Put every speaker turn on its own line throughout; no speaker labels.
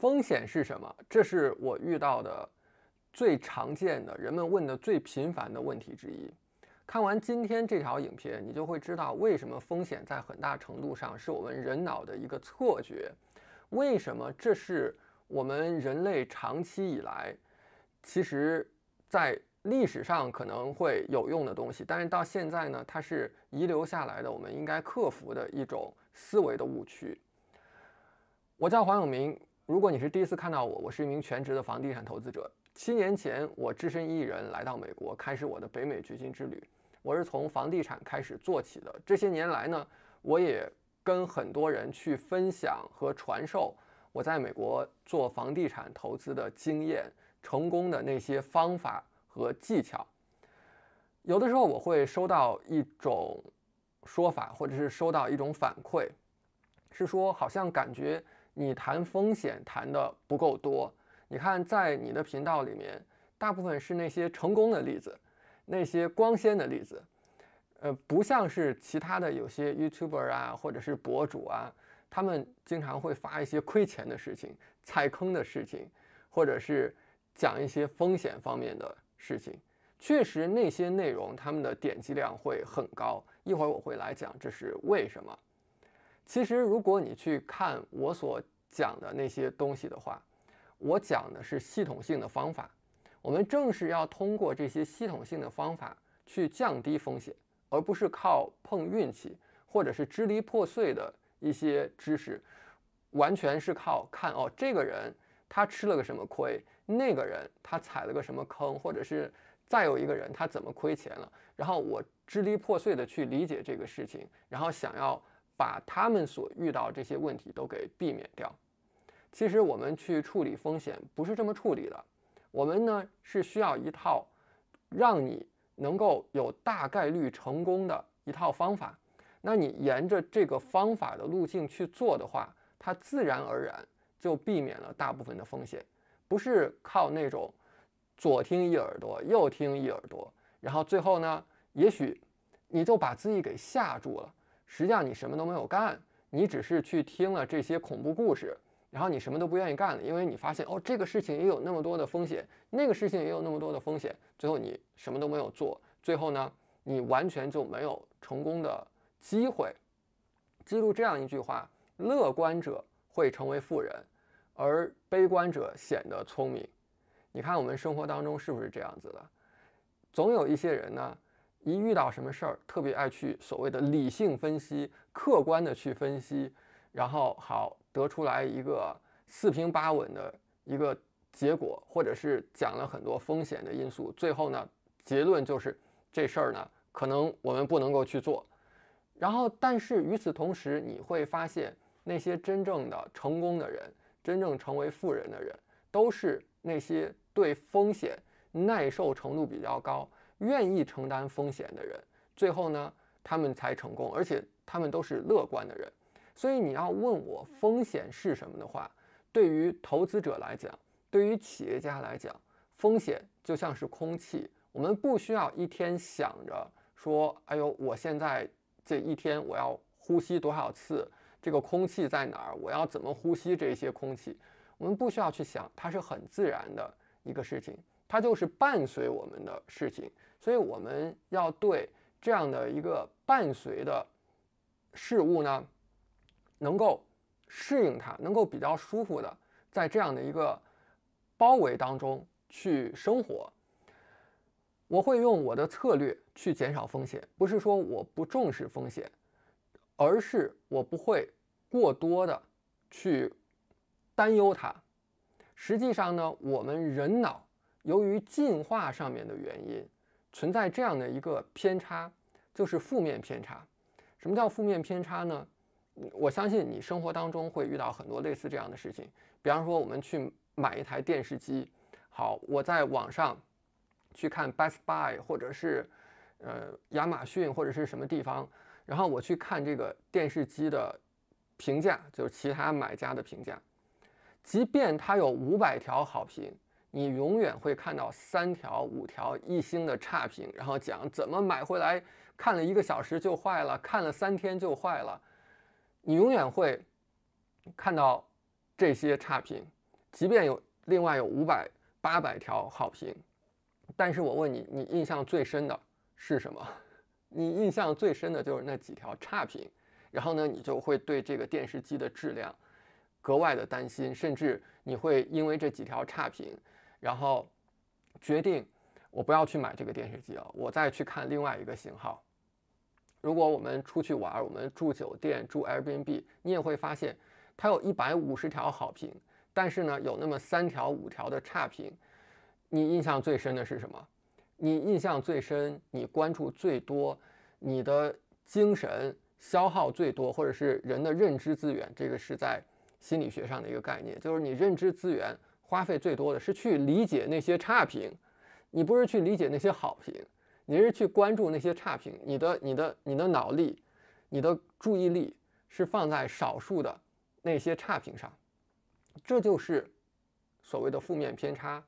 风险是什么？这是我遇到的最常见的人们问的最频繁的问题之一。看完今天这条影片，你就会知道为什么风险在很大程度上是我们人脑的一个错觉。为什么这是我们人类长期以来，其实在历史上可能会有用的东西，但是到现在呢，它是遗留下来的，我们应该克服的一种思维的误区。我叫黄永明。如果你是第一次看到我，我是一名全职的房地产投资者。七年前，我只身一人来到美国，开始我的北美掘金之旅。我是从房地产开始做起的。这些年来呢，我也跟很多人去分享和传授我在美国做房地产投资的经验、成功的那些方法和技巧。有的时候我会收到一种说法，或者是收到一种反馈，是说好像感觉。你谈风险谈的不够多，你看在你的频道里面，大部分是那些成功的例子，那些光鲜的例子，呃，不像是其他的有些 YouTuber 啊，或者是博主啊，他们经常会发一些亏钱的事情、踩坑的事情，或者是讲一些风险方面的事情。确实那些内容他们的点击量会很高，一会儿我会来讲这是为什么。其实，如果你去看我所讲的那些东西的话，我讲的是系统性的方法。我们正是要通过这些系统性的方法去降低风险，而不是靠碰运气，或者是支离破碎的一些知识，完全是靠看哦，这个人他吃了个什么亏，那个人他踩了个什么坑，或者是再有一个人他怎么亏钱了，然后我支离破碎的去理解这个事情，然后想要。把他们所遇到这些问题都给避免掉。其实我们去处理风险不是这么处理的，我们呢是需要一套让你能够有大概率成功的一套方法。那你沿着这个方法的路径去做的话，它自然而然就避免了大部分的风险，不是靠那种左听一耳朵，右听一耳朵，然后最后呢，也许你就把自己给吓住了。实际上你什么都没有干，你只是去听了这些恐怖故事，然后你什么都不愿意干了，因为你发现哦，这个事情也有那么多的风险，那个事情也有那么多的风险，最后你什么都没有做，最后呢，你完全就没有成功的机会。记录这样一句话：乐观者会成为富人，而悲观者显得聪明。你看我们生活当中是不是这样子的？总有一些人呢。一遇到什么事儿，特别爱去所谓的理性分析，客观的去分析，然后好得出来一个四平八稳的一个结果，或者是讲了很多风险的因素，最后呢，结论就是这事儿呢，可能我们不能够去做。然后，但是与此同时，你会发现那些真正的成功的人，真正成为富人的人，都是那些对风险耐受程度比较高。愿意承担风险的人，最后呢，他们才成功，而且他们都是乐观的人。所以你要问我风险是什么的话，对于投资者来讲，对于企业家来讲，风险就像是空气，我们不需要一天想着说，哎呦，我现在这一天我要呼吸多少次，这个空气在哪儿，我要怎么呼吸这些空气，我们不需要去想，它是很自然的一个事情。它就是伴随我们的事情，所以我们要对这样的一个伴随的事物呢，能够适应它，能够比较舒服的在这样的一个包围当中去生活。我会用我的策略去减少风险，不是说我不重视风险，而是我不会过多的去担忧它。实际上呢，我们人脑。由于进化上面的原因，存在这样的一个偏差，就是负面偏差。什么叫负面偏差呢？我相信你生活当中会遇到很多类似这样的事情。比方说，我们去买一台电视机，好，我在网上去看 Best Buy 或者是呃亚马逊或者是什么地方，然后我去看这个电视机的评价，就是其他买家的评价，即便它有五百条好评。你永远会看到三条、五条一星的差评，然后讲怎么买回来看了一个小时就坏了，看了三天就坏了。你永远会看到这些差评，即便有另外有五百、八百条好评，但是我问你，你印象最深的是什么？你印象最深的就是那几条差评，然后呢，你就会对这个电视机的质量格外的担心，甚至你会因为这几条差评。然后决定我不要去买这个电视机了，我再去看另外一个型号。如果我们出去玩，我们住酒店、住 Airbnb，你也会发现它有一百五十条好评，但是呢，有那么三条、五条的差评。你印象最深的是什么？你印象最深，你关注最多，你的精神消耗最多，或者是人的认知资源，这个是在心理学上的一个概念，就是你认知资源。花费最多的是去理解那些差评，你不是去理解那些好评，你是去关注那些差评。你的、你的、你的脑力，你的注意力是放在少数的那些差评上，这就是所谓的负面偏差，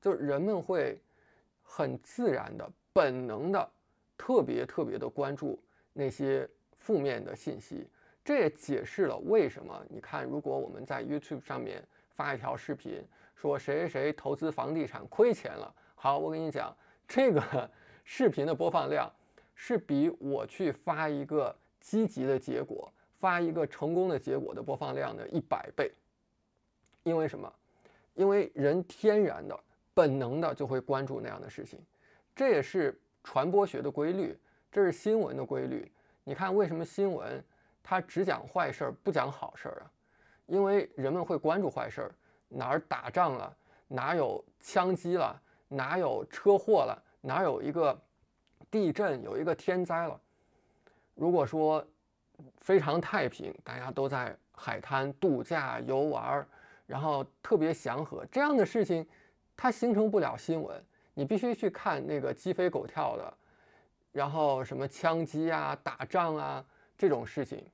就是人们会很自然的、本能的、特别特别的关注那些负面的信息。这也解释了为什么你看，如果我们在 YouTube 上面发一条视频。说谁谁谁投资房地产亏钱了？好，我跟你讲，这个 视频的播放量是比我去发一个积极的结果、发一个成功的结果的播放量的一百倍。因为什么？因为人天然的、本能的就会关注那样的事情，这也是传播学的规律，这是新闻的规律。你看，为什么新闻它只讲坏事儿不讲好事儿啊？因为人们会关注坏事儿。哪儿打仗了？哪有枪击了？哪有车祸了？哪有一个地震？有一个天灾了？如果说非常太平，大家都在海滩度假游玩，然后特别祥和，这样的事情它形成不了新闻。你必须去看那个鸡飞狗跳的，然后什么枪击啊、打仗啊这种事情，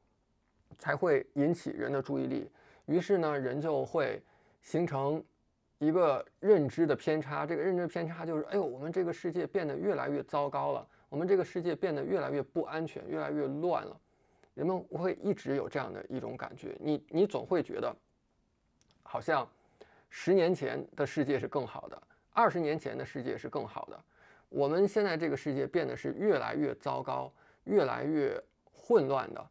才会引起人的注意力。于是呢，人就会。形成一个认知的偏差，这个认知偏差就是：哎呦，我们这个世界变得越来越糟糕了，我们这个世界变得越来越不安全，越来越乱了。人们会一直有这样的一种感觉，你你总会觉得，好像十年前的世界是更好的，二十年前的世界是更好的，我们现在这个世界变得是越来越糟糕、越来越混乱的。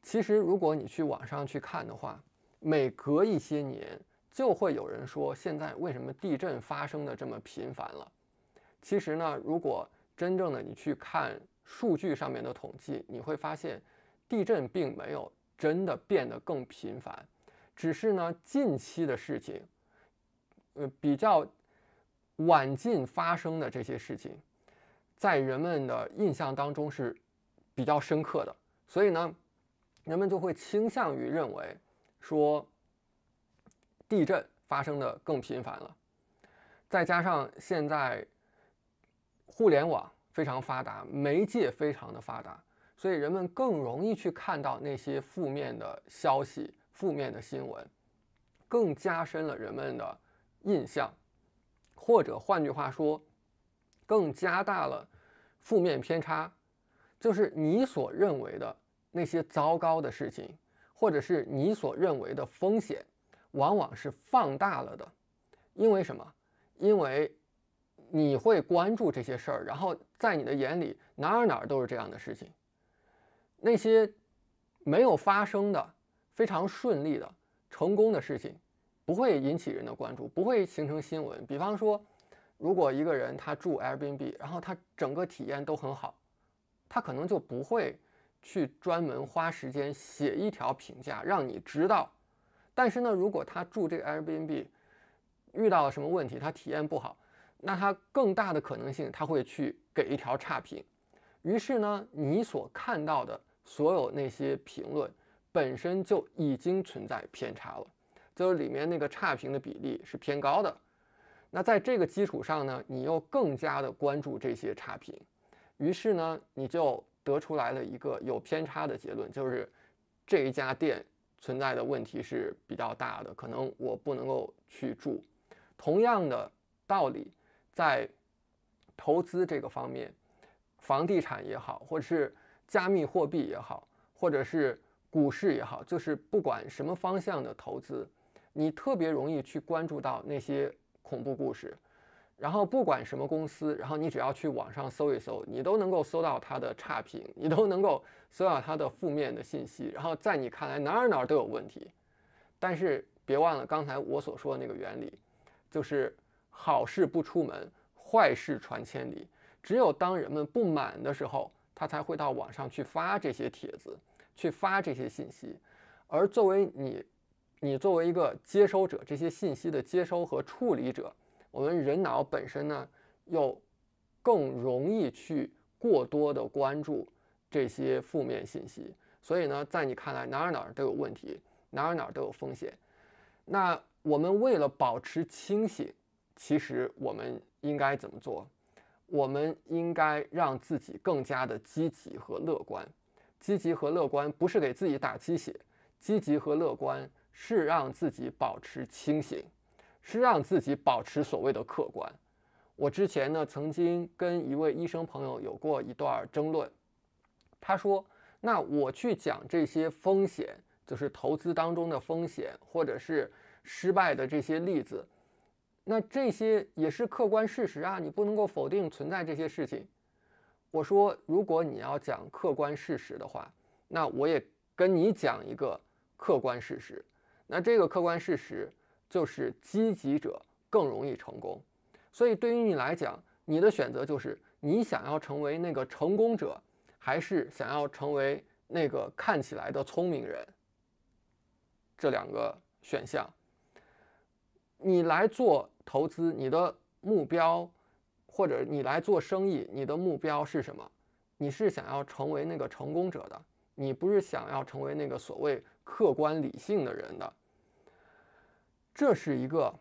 其实，如果你去网上去看的话，每隔一些年，就会有人说，现在为什么地震发生的这么频繁了？其实呢，如果真正的你去看数据上面的统计，你会发现，地震并没有真的变得更频繁，只是呢，近期的事情，呃，比较晚近发生的这些事情，在人们的印象当中是比较深刻的，所以呢，人们就会倾向于认为。说地震发生的更频繁了，再加上现在互联网非常发达，媒介非常的发达，所以人们更容易去看到那些负面的消息、负面的新闻，更加深了人们的印象，或者换句话说，更加大了负面偏差，就是你所认为的那些糟糕的事情。或者是你所认为的风险，往往是放大了的。因为什么？因为你会关注这些事儿，然后在你的眼里，哪儿哪儿都是这样的事情。那些没有发生的、非常顺利的、成功的事情，不会引起人的关注，不会形成新闻。比方说，如果一个人他住 Airbnb，然后他整个体验都很好，他可能就不会。去专门花时间写一条评价，让你知道。但是呢，如果他住这个 Airbnb 遇到了什么问题，他体验不好，那他更大的可能性他会去给一条差评。于是呢，你所看到的所有那些评论本身就已经存在偏差了，就是里面那个差评的比例是偏高的。那在这个基础上呢，你又更加的关注这些差评，于是呢，你就。得出来了一个有偏差的结论，就是这一家店存在的问题是比较大的，可能我不能够去住。同样的道理，在投资这个方面，房地产也好，或者是加密货币也好，或者是股市也好，就是不管什么方向的投资，你特别容易去关注到那些恐怖故事。然后不管什么公司，然后你只要去网上搜一搜，你都能够搜到它的差评，你都能够搜到它的负面的信息。然后在你看来哪儿哪儿都有问题，但是别忘了刚才我所说的那个原理，就是好事不出门，坏事传千里。只有当人们不满的时候，他才会到网上去发这些帖子，去发这些信息。而作为你，你作为一个接收者，这些信息的接收和处理者。我们人脑本身呢，又更容易去过多的关注这些负面信息，所以呢，在你看来，哪儿哪儿都有问题，哪儿哪儿都有风险。那我们为了保持清醒，其实我们应该怎么做？我们应该让自己更加的积极和乐观。积极和乐观不是给自己打鸡血，积极和乐观是让自己保持清醒。是让自己保持所谓的客观。我之前呢，曾经跟一位医生朋友有过一段争论。他说：“那我去讲这些风险，就是投资当中的风险，或者是失败的这些例子。那这些也是客观事实啊，你不能够否定存在这些事情。”我说：“如果你要讲客观事实的话，那我也跟你讲一个客观事实。那这个客观事实。”就是积极者更容易成功，所以对于你来讲，你的选择就是你想要成为那个成功者，还是想要成为那个看起来的聪明人？这两个选项，你来做投资，你的目标，或者你来做生意，你的目标是什么？你是想要成为那个成功者的，你不是想要成为那个所谓客观理性的人的。这是一个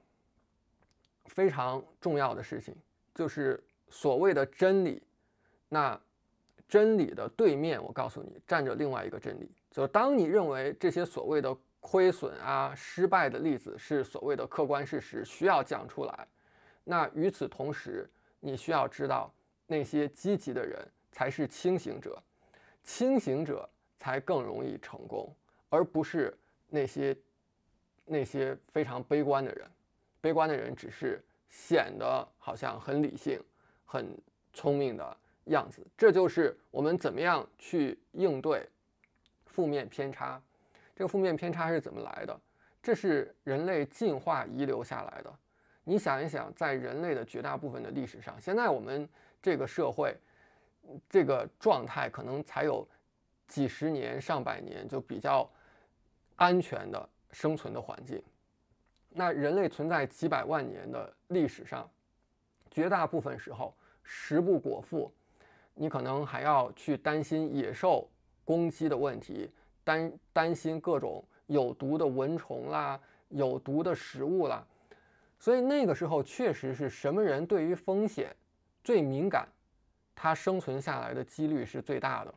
非常重要的事情，就是所谓的真理。那真理的对面，我告诉你，站着另外一个真理。就当你认为这些所谓的亏损啊、失败的例子是所谓的客观事实，需要讲出来。那与此同时，你需要知道，那些积极的人才是清醒者，清醒者才更容易成功，而不是那些。那些非常悲观的人，悲观的人只是显得好像很理性、很聪明的样子。这就是我们怎么样去应对负面偏差。这个负面偏差是怎么来的？这是人类进化遗留下来的。你想一想，在人类的绝大部分的历史上，现在我们这个社会这个状态可能才有几十年、上百年就比较安全的。生存的环境，那人类存在几百万年的历史上，绝大部分时候食不果腹，你可能还要去担心野兽攻击的问题，担担心各种有毒的蚊虫啦、有毒的食物啦，所以那个时候确实是什么人对于风险最敏感，他生存下来的几率是最大的。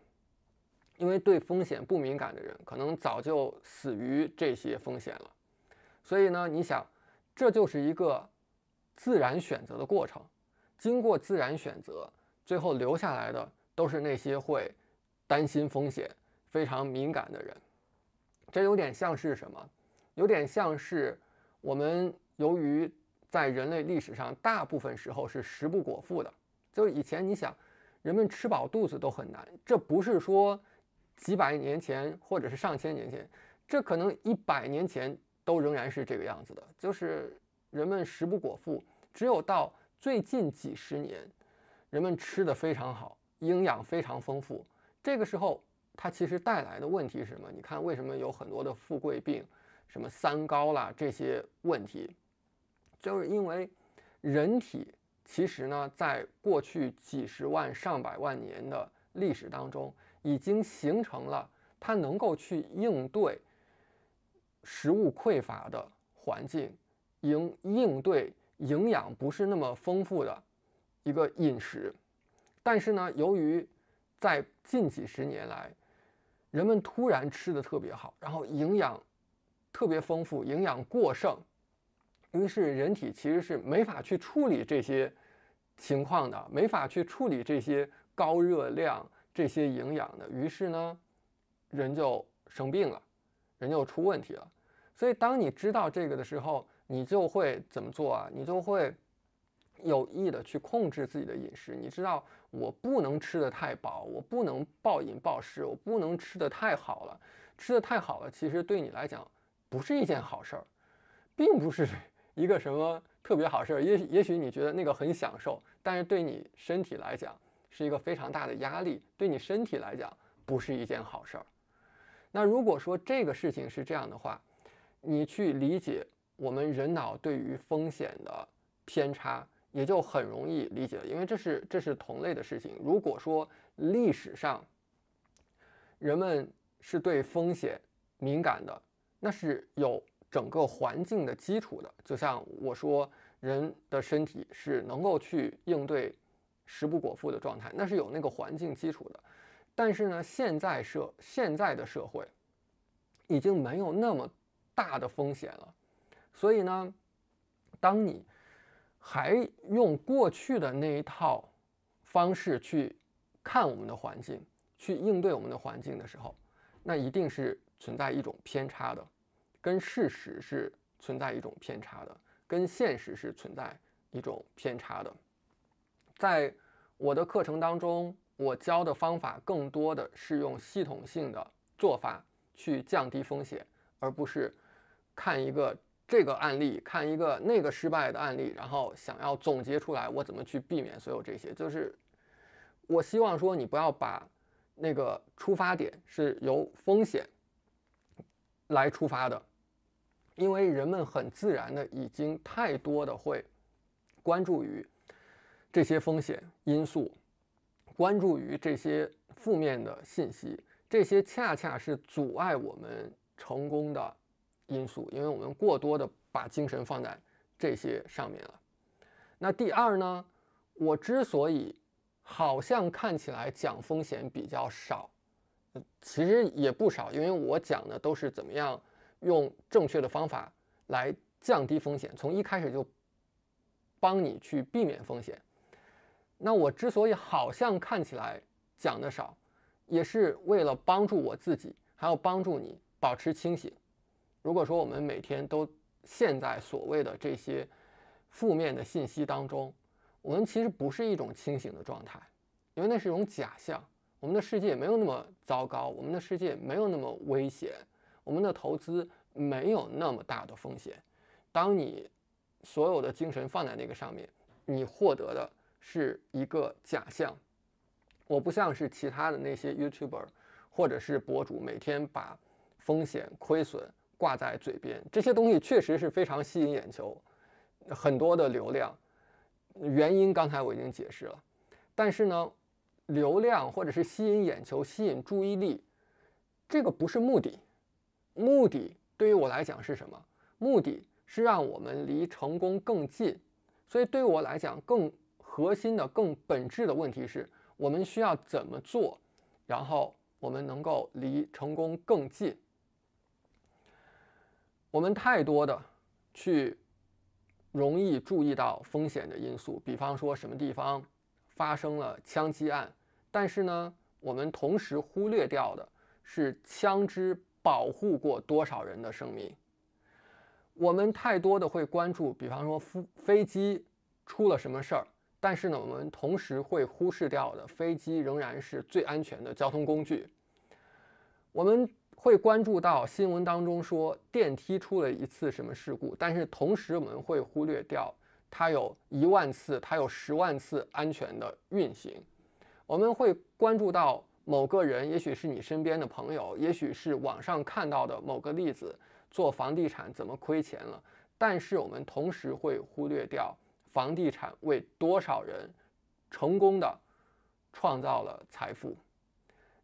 因为对风险不敏感的人，可能早就死于这些风险了。所以呢，你想，这就是一个自然选择的过程。经过自然选择，最后留下来的都是那些会担心风险、非常敏感的人。这有点像是什么？有点像是我们由于在人类历史上大部分时候是食不果腹的。就是以前你想，人们吃饱肚子都很难。这不是说。几百年前，或者是上千年前，这可能一百年前都仍然是这个样子的，就是人们食不果腹。只有到最近几十年，人们吃的非常好，营养非常丰富。这个时候，它其实带来的问题是什么？你看，为什么有很多的富贵病，什么三高啦这些问题，就是因为人体其实呢，在过去几十万、上百万年的历史当中。已经形成了它能够去应对食物匮乏的环境，应应对营养不是那么丰富的一个饮食。但是呢，由于在近几十年来，人们突然吃的特别好，然后营养特别丰富，营养过剩，于是人体其实是没法去处理这些情况的，没法去处理这些高热量。这些营养的，于是呢，人就生病了，人就出问题了。所以，当你知道这个的时候，你就会怎么做啊？你就会有意的去控制自己的饮食。你知道，我不能吃的太饱，我不能暴饮暴食，我不能吃的太好了。吃的太好了，其实对你来讲不是一件好事儿，并不是一个什么特别好事儿。也也许你觉得那个很享受，但是对你身体来讲，是一个非常大的压力，对你身体来讲不是一件好事儿。那如果说这个事情是这样的话，你去理解我们人脑对于风险的偏差，也就很容易理解，了，因为这是这是同类的事情。如果说历史上人们是对风险敏感的，那是有整个环境的基础的。就像我说，人的身体是能够去应对。食不果腹的状态，那是有那个环境基础的。但是呢，现在社现在的社会已经没有那么大的风险了。所以呢，当你还用过去的那一套方式去看我们的环境，去应对我们的环境的时候，那一定是存在一种偏差的，跟事实是存在一种偏差的，跟现实是存在一种偏差的。在我的课程当中，我教的方法更多的是用系统性的做法去降低风险，而不是看一个这个案例，看一个那个失败的案例，然后想要总结出来我怎么去避免所有这些。就是我希望说你不要把那个出发点是由风险来出发的，因为人们很自然的已经太多的会关注于。这些风险因素，关注于这些负面的信息，这些恰恰是阻碍我们成功的因素，因为我们过多的把精神放在这些上面了。那第二呢？我之所以好像看起来讲风险比较少，其实也不少，因为我讲的都是怎么样用正确的方法来降低风险，从一开始就帮你去避免风险。那我之所以好像看起来讲的少，也是为了帮助我自己，还要帮助你保持清醒。如果说我们每天都陷在所谓的这些负面的信息当中，我们其实不是一种清醒的状态，因为那是一种假象。我们的世界没有那么糟糕，我们的世界没有那么危险，我们的投资没有那么大的风险。当你所有的精神放在那个上面，你获得的。是一个假象，我不像是其他的那些 YouTuber 或者是博主，每天把风险、亏损挂在嘴边，这些东西确实是非常吸引眼球，很多的流量。原因刚才我已经解释了，但是呢，流量或者是吸引眼球、吸引注意力，这个不是目的。目的对于我来讲是什么？目的是让我们离成功更近，所以对我来讲更。核心的更本质的问题是我们需要怎么做，然后我们能够离成功更近。我们太多的去容易注意到风险的因素，比方说什么地方发生了枪击案，但是呢，我们同时忽略掉的是枪支保护过多少人的生命。我们太多的会关注，比方说飞飞机出了什么事儿。但是呢，我们同时会忽视掉的，飞机仍然是最安全的交通工具。我们会关注到新闻当中说电梯出了一次什么事故，但是同时我们会忽略掉它有一万次，它有十万次安全的运行。我们会关注到某个人，也许是你身边的朋友，也许是网上看到的某个例子，做房地产怎么亏钱了，但是我们同时会忽略掉。房地产为多少人成功的创造了财富？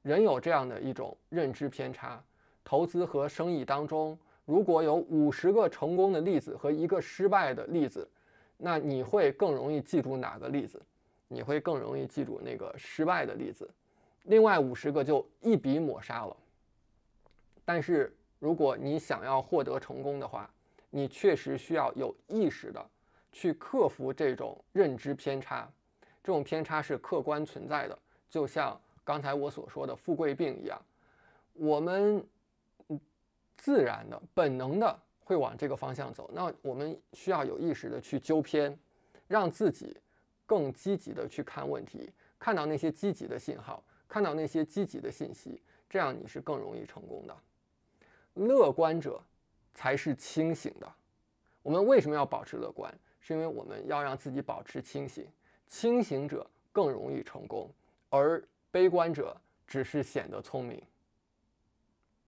人有这样的一种认知偏差：投资和生意当中，如果有五十个成功的例子和一个失败的例子，那你会更容易记住哪个例子？你会更容易记住那个失败的例子，另外五十个就一笔抹杀了。但是，如果你想要获得成功的话，你确实需要有意识的。去克服这种认知偏差，这种偏差是客观存在的，就像刚才我所说的“富贵病”一样，我们自然的、本能的会往这个方向走。那我们需要有意识的去纠偏，让自己更积极的去看问题，看到那些积极的信号，看到那些积极的信息，这样你是更容易成功的。乐观者才是清醒的。我们为什么要保持乐观？是因为我们要让自己保持清醒，清醒者更容易成功，而悲观者只是显得聪明。